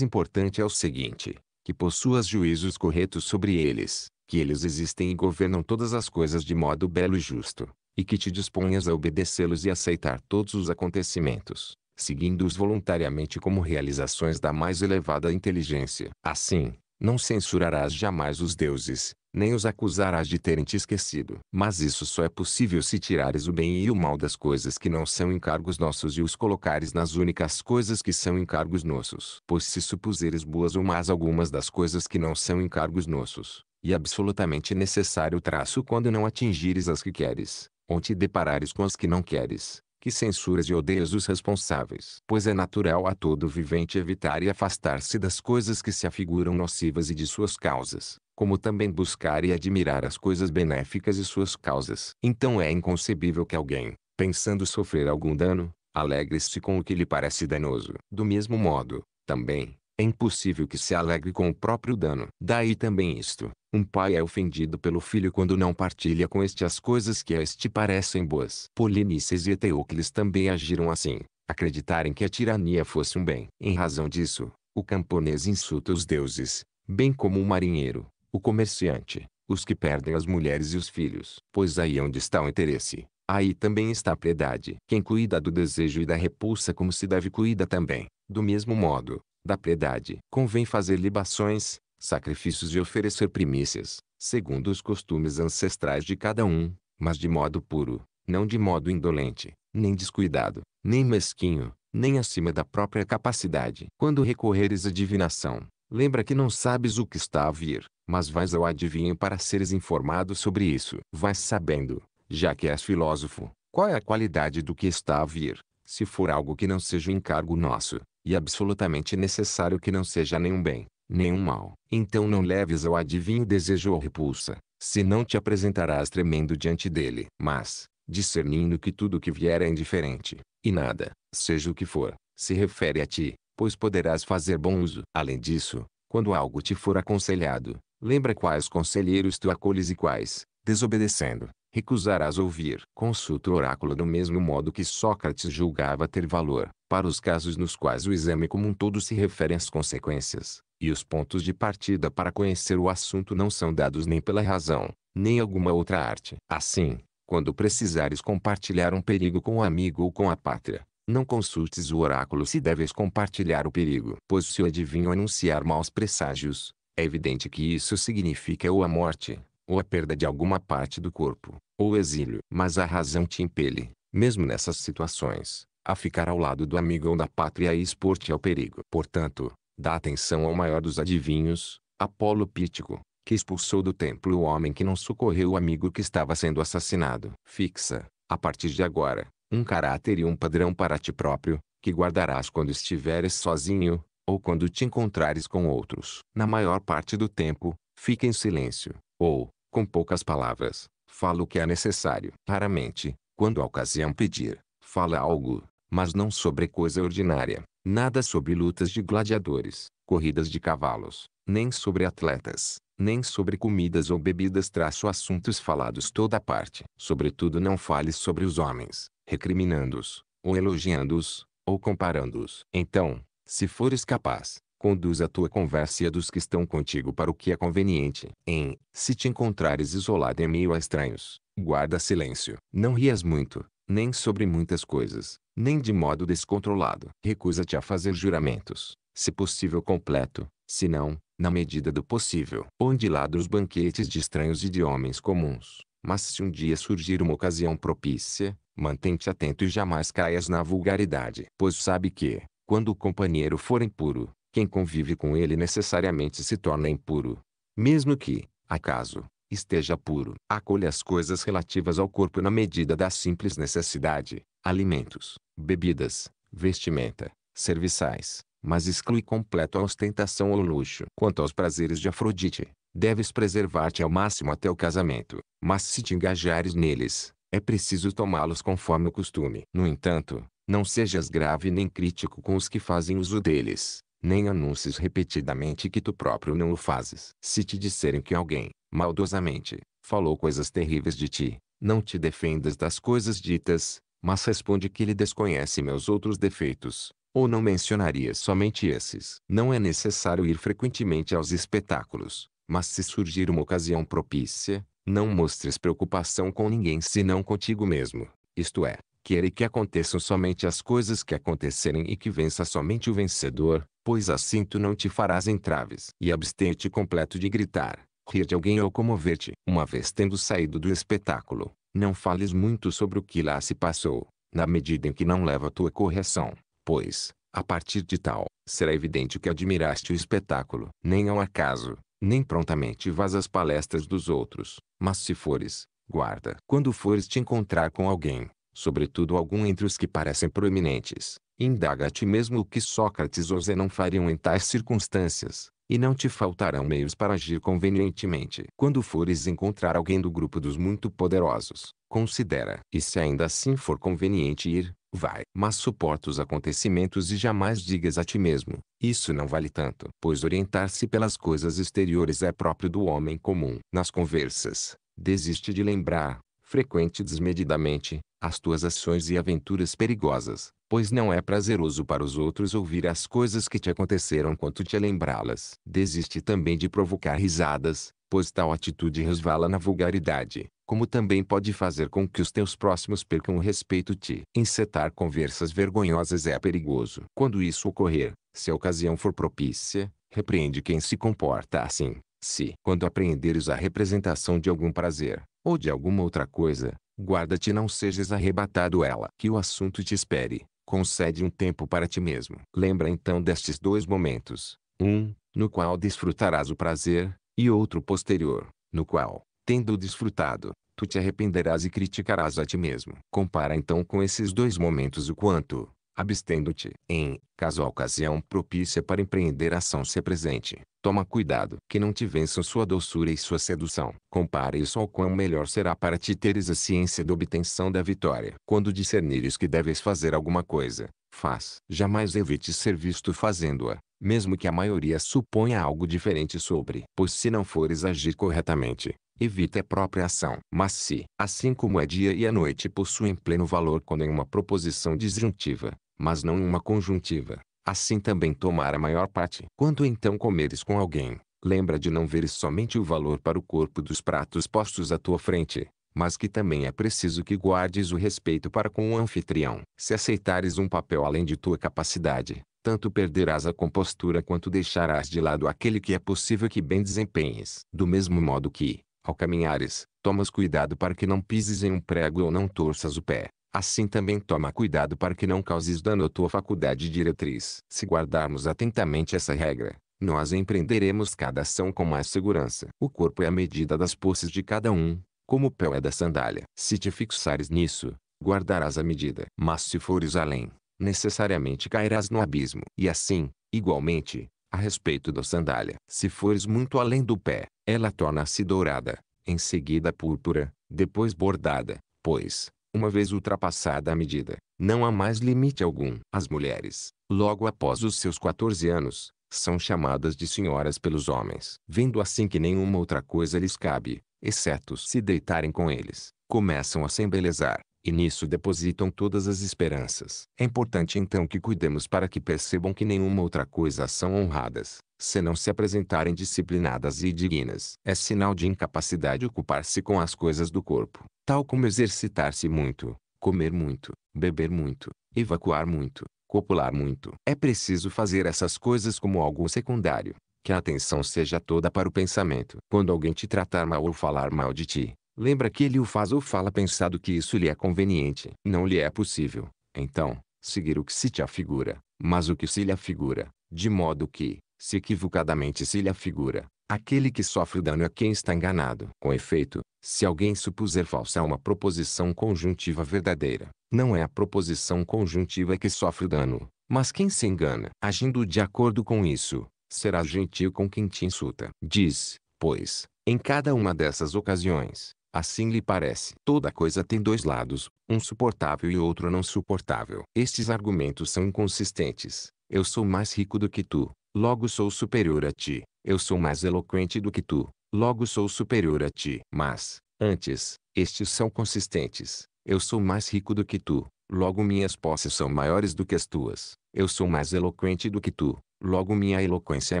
importante é o seguinte, que possuas juízos corretos sobre eles, que eles existem e governam todas as coisas de modo belo e justo, e que te disponhas a obedecê-los e aceitar todos os acontecimentos, seguindo-os voluntariamente como realizações da mais elevada inteligência. Assim, não censurarás jamais os deuses, nem os acusarás de terem te esquecido. Mas isso só é possível se tirares o bem e o mal das coisas que não são encargos nossos e os colocares nas únicas coisas que são encargos nossos. Pois se supuseres boas ou más algumas das coisas que não são encargos nossos, e absolutamente necessário traço quando não atingires as que queres, ou te deparares com as que não queres, que censuras e odeias os responsáveis. Pois é natural a todo vivente evitar e afastar-se das coisas que se afiguram nocivas e de suas causas como também buscar e admirar as coisas benéficas e suas causas. Então é inconcebível que alguém, pensando sofrer algum dano, alegre-se com o que lhe parece danoso. Do mesmo modo, também, é impossível que se alegre com o próprio dano. Daí também isto, um pai é ofendido pelo filho quando não partilha com este as coisas que a este parecem boas. Polinices e Eteocles também agiram assim, acreditarem que a tirania fosse um bem. Em razão disso, o camponês insulta os deuses, bem como o marinheiro, o comerciante, os que perdem as mulheres e os filhos. Pois aí é onde está o interesse, aí também está a piedade. Quem cuida do desejo e da repulsa como se deve cuida também, do mesmo modo, da piedade. Convém fazer libações, sacrifícios e oferecer primícias, segundo os costumes ancestrais de cada um, mas de modo puro, não de modo indolente, nem descuidado, nem mesquinho, nem acima da própria capacidade. Quando recorreres à divinação, lembra que não sabes o que está a vir, mas vais ao adivinho para seres informado sobre isso. Vais sabendo, já que és filósofo, qual é a qualidade do que está a vir, se for algo que não seja um encargo nosso, e absolutamente necessário que não seja nenhum bem, nenhum mal. Então não leves ao adivinho desejo ou repulsa, senão te apresentarás tremendo diante dele. Mas, discernindo que tudo o que vier é indiferente, e nada, seja o que for, se refere a ti, pois poderás fazer bom uso. Além disso, quando algo te for aconselhado, Lembra quais conselheiros tu acolhes e quais, desobedecendo, recusarás ouvir. Consulta o oráculo do mesmo modo que Sócrates julgava ter valor, para os casos nos quais o exame como um todo se refere às consequências, e os pontos de partida para conhecer o assunto não são dados nem pela razão, nem alguma outra arte. Assim, quando precisares compartilhar um perigo com o um amigo ou com a pátria, não consultes o oráculo se deves compartilhar o perigo, pois se o adivinho anunciar maus presságios, é evidente que isso significa ou a morte, ou a perda de alguma parte do corpo, ou exílio. Mas a razão te impele, mesmo nessas situações, a ficar ao lado do amigo ou da pátria e expor-te ao perigo. Portanto, dá atenção ao maior dos adivinhos, Apolo Pítico, que expulsou do templo o homem que não socorreu o amigo que estava sendo assassinado. Fixa, a partir de agora, um caráter e um padrão para ti próprio, que guardarás quando estiveres sozinho, ou quando te encontrares com outros. Na maior parte do tempo, fica em silêncio, ou, com poucas palavras, fala o que é necessário. Raramente, quando a ocasião pedir, fala algo, mas não sobre coisa ordinária. Nada sobre lutas de gladiadores, corridas de cavalos, nem sobre atletas, nem sobre comidas ou bebidas. Traço assuntos falados toda parte. Sobretudo não fales sobre os homens, recriminando-os, ou elogiando-os, ou comparando-os. Então, se fores capaz, conduz a tua conversa e a dos que estão contigo para o que é conveniente. Em, se te encontrares isolado em meio a estranhos, guarda silêncio. Não rias muito, nem sobre muitas coisas, nem de modo descontrolado. Recusa-te a fazer juramentos, se possível completo, se não, na medida do possível. Onde lado os banquetes de estranhos e de homens comuns. Mas se um dia surgir uma ocasião propícia, mantém-te atento e jamais caias na vulgaridade. Pois sabe que, quando o companheiro for impuro, quem convive com ele necessariamente se torna impuro. Mesmo que, acaso, esteja puro. Acolha as coisas relativas ao corpo na medida da simples necessidade, alimentos, bebidas, vestimenta, serviçais, mas exclui completo a ostentação ou luxo. Quanto aos prazeres de Afrodite, deves preservar-te ao máximo até o casamento, mas se te engajares neles, é preciso tomá-los conforme o costume. No entanto, não sejas grave nem crítico com os que fazem uso deles, nem anuncies repetidamente que tu próprio não o fazes. Se te disserem que alguém, maldosamente, falou coisas terríveis de ti, não te defendas das coisas ditas, mas responde que ele desconhece meus outros defeitos, ou não mencionaria somente esses. Não é necessário ir frequentemente aos espetáculos, mas se surgir uma ocasião propícia, não mostres preocupação com ninguém senão contigo mesmo, isto é, Querer que aconteçam somente as coisas que acontecerem e que vença somente o vencedor, pois assim tu não te farás entraves. E abstente completo de gritar, rir de alguém ou comover-te. Uma vez tendo saído do espetáculo, não fales muito sobre o que lá se passou, na medida em que não leva tua correção, pois, a partir de tal, será evidente que admiraste o espetáculo. Nem ao acaso, nem prontamente vás às palestras dos outros, mas se fores, guarda. Quando fores te encontrar com alguém, sobretudo algum entre os que parecem proeminentes, indaga a ti mesmo o que Sócrates ou Zenão fariam em tais circunstâncias, e não te faltarão meios para agir convenientemente. Quando fores encontrar alguém do grupo dos muito poderosos, considera. E se ainda assim for conveniente ir, vai. Mas suporta os acontecimentos e jamais digas a ti mesmo, isso não vale tanto. Pois orientar-se pelas coisas exteriores é próprio do homem comum. Nas conversas, desiste de lembrar, frequente desmedidamente, as tuas ações e aventuras perigosas, pois não é prazeroso para os outros ouvir as coisas que te aconteceram quanto te lembrá-las. Desiste também de provocar risadas, pois tal atitude resvala na vulgaridade, como também pode fazer com que os teus próximos percam o respeito te. Encetar conversas vergonhosas é perigoso. Quando isso ocorrer, se a ocasião for propícia, repreende quem se comporta assim. Se, quando apreenderes a representação de algum prazer, ou de alguma outra coisa, guarda-te não sejas arrebatado ela. Que o assunto te espere, concede um tempo para ti mesmo. Lembra então destes dois momentos, um, no qual desfrutarás o prazer, e outro posterior, no qual, tendo desfrutado, tu te arrependerás e criticarás a ti mesmo. Compara então com esses dois momentos o quanto, abstendo-te em caso a ocasião propícia para empreender ação se apresente. Toma cuidado que não te vençam sua doçura e sua sedução. Compare isso ao quão melhor será para ti teres a ciência da obtenção da vitória. Quando discernires que deves fazer alguma coisa, faz. Jamais evite ser visto fazendo-a, mesmo que a maioria suponha algo diferente sobre. Pois se não fores agir corretamente, evita a própria ação. Mas se, assim como é dia e a noite possuem pleno valor quando em uma proposição disjuntiva, mas não em uma conjuntiva. Assim também tomar a maior parte. Quando então comeres com alguém, lembra de não veres somente o valor para o corpo dos pratos postos à tua frente, mas que também é preciso que guardes o respeito para com o anfitrião. Se aceitares um papel além de tua capacidade, tanto perderás a compostura quanto deixarás de lado aquele que é possível que bem desempenhes. Do mesmo modo que, ao caminhares, tomas cuidado para que não pises em um prego ou não torças o pé, Assim também toma cuidado para que não causes dano à tua faculdade diretriz. Se guardarmos atentamente essa regra, nós empreenderemos cada ação com mais segurança. O corpo é a medida das posses de cada um, como o pé é da sandália. Se te fixares nisso, guardarás a medida. Mas se fores além, necessariamente cairás no abismo. E assim, igualmente, a respeito da sandália. Se fores muito além do pé, ela torna-se dourada, em seguida púrpura, depois bordada, pois, uma vez ultrapassada a medida, não há mais limite algum. As mulheres, logo após os seus 14 anos, são chamadas de senhoras pelos homens, vendo assim que nenhuma outra coisa lhes cabe, exceto se deitarem com eles, começam a se embelezar, e nisso depositam todas as esperanças. É importante então que cuidemos para que percebam que nenhuma outra coisa são honradas, se não se apresentarem disciplinadas e dignas. É sinal de incapacidade ocupar-se com as coisas do corpo, tal como exercitar-se muito, comer muito, beber muito, evacuar muito, copular muito. É preciso fazer essas coisas como algo secundário, que a atenção seja toda para o pensamento. Quando alguém te tratar mal ou falar mal de ti, lembra que ele o faz ou fala pensado que isso lhe é conveniente. Não lhe é possível, então, seguir o que se te afigura, mas o que se lhe afigura, de modo que, se equivocadamente se lhe afigura, aquele que sofre o dano é quem está enganado. Com efeito, se alguém supuser falsa uma proposição conjuntiva verdadeira, não é a proposição conjuntiva que sofre o dano, mas quem se engana. Agindo de acordo com isso, será gentil com quem te insulta. Diz, pois, em cada uma dessas ocasiões, Assim lhe parece. Toda coisa tem dois lados, um suportável e outro não suportável. Estes argumentos são inconsistentes. Eu sou mais rico do que tu, logo sou superior a ti. Eu sou mais eloquente do que tu, logo sou superior a ti. Mas, antes, estes são consistentes. Eu sou mais rico do que tu, logo minhas posses são maiores do que as tuas. Eu sou mais eloquente do que tu, logo minha eloquência é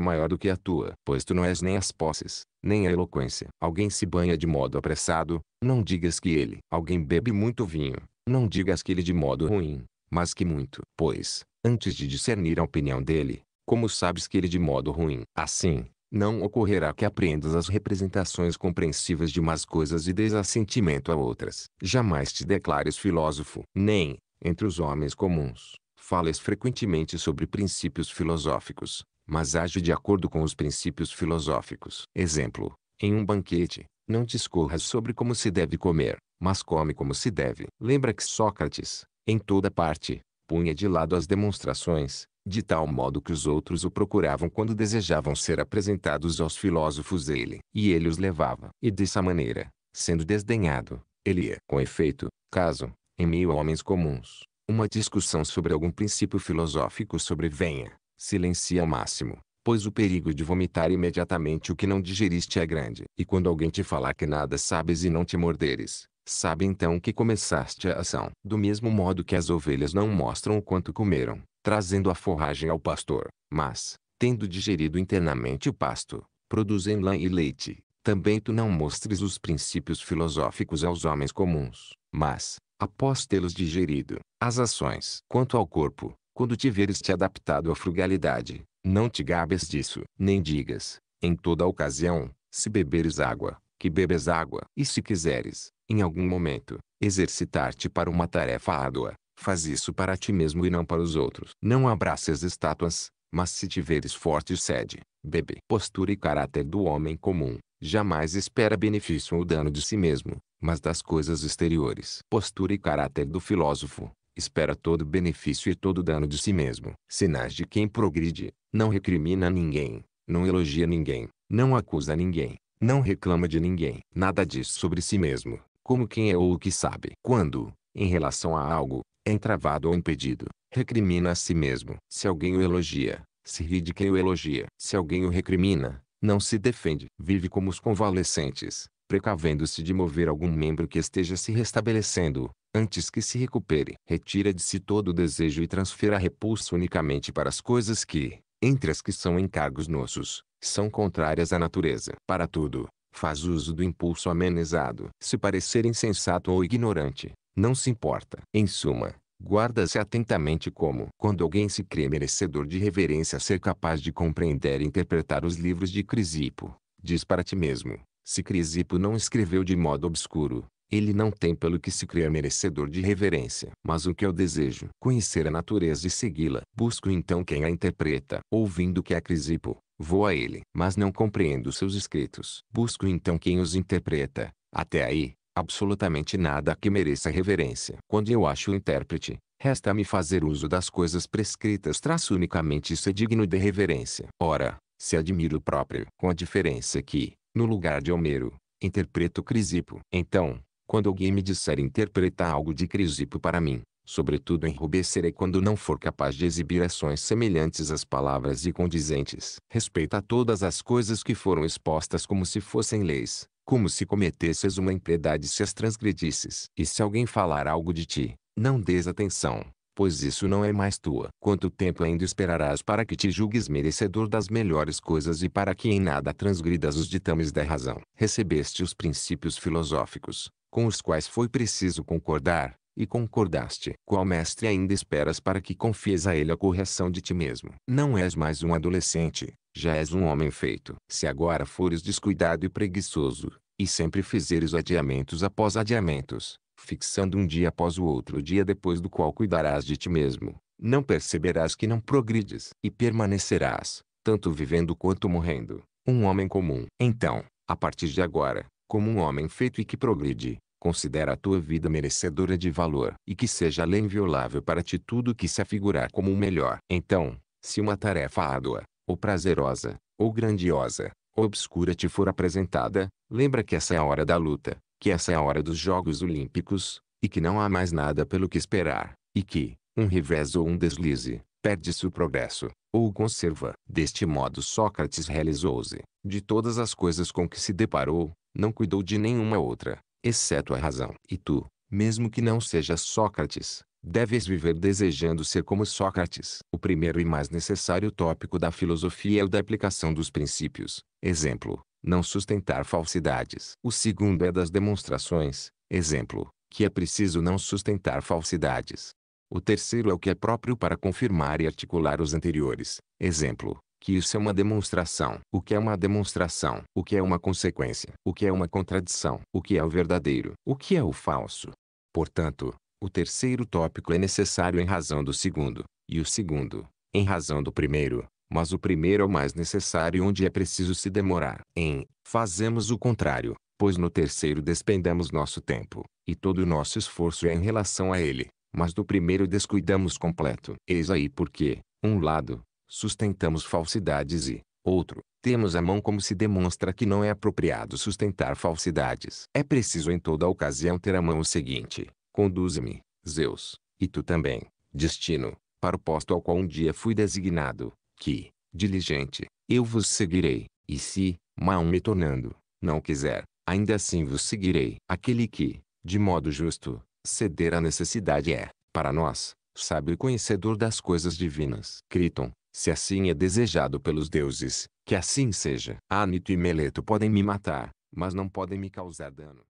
maior do que a tua. Pois tu não és nem as posses, nem a eloquência. Alguém se banha de modo apressado, não digas que ele. Alguém bebe muito vinho, não digas que ele de modo ruim, mas que muito. Pois, antes de discernir a opinião dele, como sabes que ele de modo ruim. Assim, não ocorrerá que aprendas as representações compreensivas de más coisas e des assentimento a outras. Jamais te declares filósofo. Nem, entre os homens comuns, fales frequentemente sobre princípios filosóficos, mas age de acordo com os princípios filosóficos. Exemplo, em um banquete, não discorras sobre como se deve comer, mas come como se deve. Lembra que Sócrates, em toda parte, punha de lado as demonstrações, de tal modo que os outros o procuravam quando desejavam ser apresentados aos filósofos dele, e ele os levava. E dessa maneira, sendo desdenhado, ele é, com efeito, caso, em meio a homens comuns, uma discussão sobre algum princípio filosófico sobrevenha, silencia ao máximo, pois o perigo de vomitar imediatamente o que não digeriste é grande. E quando alguém te falar que nada sabes e não te morderes, sabe então que começaste a ação. Do mesmo modo que as ovelhas não mostram o quanto comeram, trazendo a forragem ao pastor, mas, tendo digerido internamente o pasto, produzem lã e leite. Também tu não mostres os princípios filosóficos aos homens comuns, mas, após tê-los digerido, as ações. Quanto ao corpo, quando tiveres te adaptado à frugalidade, não te gabes disso, nem digas, em toda ocasião, se beberes água, que bebes água. E se quiseres, em algum momento, exercitar-te para uma tarefa árdua, Faz isso para ti mesmo e não para os outros. Não abraças estátuas, mas se tiveres forte sede, bebe. Postura e caráter do homem comum. Jamais espera benefício ou dano de si mesmo, mas das coisas exteriores. Postura e caráter do filósofo. Espera todo benefício e todo dano de si mesmo. Sinais de quem progride. Não recrimina ninguém. Não elogia ninguém. Não acusa ninguém. Não reclama de ninguém. Nada diz sobre si mesmo, como quem é ou o que sabe. Quando, em relação a algo, entravado ou impedido, recrimina a si mesmo. Se alguém o elogia, se ri de quem o elogia. Se alguém o recrimina, não se defende. Vive como os convalescentes, precavendo-se de mover algum membro que esteja se restabelecendo, antes que se recupere. Retira de si todo o desejo e transfira a repulsa unicamente para as coisas que, entre as que são encargos nossos, são contrárias à natureza. Para tudo, faz uso do impulso amenizado. Se parecer insensato ou ignorante, não se importa. Em suma, guarda-se atentamente como, quando alguém se crê merecedor de reverência ser capaz de compreender e interpretar os livros de Crisipo, diz para ti mesmo, se Crisipo não escreveu de modo obscuro, ele não tem pelo que se crer merecedor de reverência. Mas o que eu desejo? Conhecer a natureza e segui-la. Busco então quem a interpreta. Ouvindo que é Crisipo, vou a ele. Mas não compreendo seus escritos. Busco então quem os interpreta. Até aí, absolutamente nada que mereça reverência. Quando eu acho o intérprete, resta-me fazer uso das coisas prescritas traço unicamente isso é digno de reverência. Ora, se admiro o próprio, com a diferença que, no lugar de Homero, interpreto Crisipo. Então, quando alguém me disser interpretar algo de Crisipo para mim, sobretudo enrubescerei quando não for capaz de exibir ações semelhantes às palavras e condizentes. Respeita todas as coisas que foram expostas como se fossem leis, como se cometesses uma impiedade se as transgredisses. E se alguém falar algo de ti, não des atenção, pois isso não é mais tua. Quanto tempo ainda esperarás para que te julgues merecedor das melhores coisas e para que em nada transgridas os ditames da razão? Recebeste os princípios filosóficos, com os quais foi preciso concordar, e concordaste. Qual mestre ainda esperas para que confies a ele a correção de ti mesmo? Não és mais um adolescente, já és um homem feito. Se agora fores descuidado e preguiçoso, e sempre fizeres adiamentos após adiamentos, fixando um dia após o outro dia depois do qual cuidarás de ti mesmo, não perceberás que não progrides e permanecerás, tanto vivendo quanto morrendo, um homem comum. Então, a partir de agora, como um homem feito e que progride, Considera a tua vida merecedora de valor e que seja lei inviolável para ti tudo que se afigurar como o melhor. Então, se uma tarefa árdua, ou prazerosa, ou grandiosa, ou obscura te for apresentada, lembra que essa é a hora da luta, que essa é a hora dos Jogos Olímpicos, e que não há mais nada pelo que esperar, e que, um revés ou um deslize, perde-se o progresso, ou o conserva. Deste modo Sócrates realizou-se, de todas as coisas com que se deparou, não cuidou de nenhuma outra, exceto a razão. E tu, mesmo que não sejas Sócrates, deves viver desejando ser como Sócrates. O primeiro e mais necessário tópico da filosofia é o da aplicação dos princípios. Exemplo, não sustentar falsidades. O segundo é das demonstrações. Exemplo, que é preciso não sustentar falsidades. O terceiro é o que é próprio para confirmar e articular os anteriores. Exemplo, que isso é uma demonstração. O que é uma demonstração? O que é uma consequência? O que é uma contradição? O que é o verdadeiro? O que é o falso? Portanto, o terceiro tópico é necessário em razão do segundo, e o segundo, em razão do primeiro, mas o primeiro é o mais necessário onde é preciso se demorar. Em fazemos o contrário, pois no terceiro despendemos nosso tempo, e todo o nosso esforço é em relação a ele, mas do primeiro descuidamos completo. Eis aí porque, um lado, sustentamos falsidades e, outro, temos a mão como se demonstra que não é apropriado sustentar falsidades. É preciso em toda ocasião ter a mão o seguinte: conduze-me, Zeus, e tu também, destino, para o posto ao qual um dia fui designado, que, diligente, eu vos seguirei, e se, mal me tornando, não quiser, ainda assim vos seguirei. Aquele que, de modo justo, ceder à necessidade é, para nós, sábio e conhecedor das coisas divinas. Criton, se assim é desejado pelos deuses, que assim seja. Anito e Meleto podem me matar, mas não podem me causar dano.